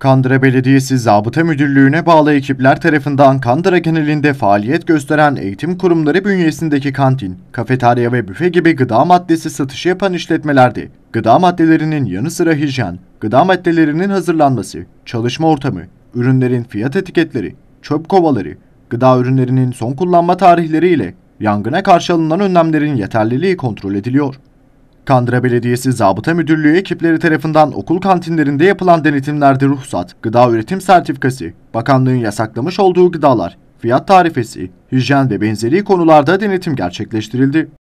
Kandıra Belediyesi Zabıta Müdürlüğü'ne bağlı ekipler tarafından Kandıra genelinde faaliyet gösteren eğitim kurumları bünyesindeki kantin, kafeterya ve büfe gibi gıda maddesi satışı yapan işletmelerde gıda maddelerinin yanı sıra hijyen, gıda maddelerinin hazırlanması, çalışma ortamı, ürünlerin fiyat etiketleri, çöp kovaları, gıda ürünlerinin son kullanma tarihleri ile yangına karşı alınan önlemlerin yeterliliği kontrol ediliyor. Kandıra Belediyesi Zabıta Müdürlüğü ekipleri tarafından okul kantinlerinde yapılan denetimlerde ruhsat, gıda üretim sertifikası, bakanlığın yasaklamış olduğu gıdalar, fiyat tarifesi, hijyen ve benzeri konularda denetim gerçekleştirildi.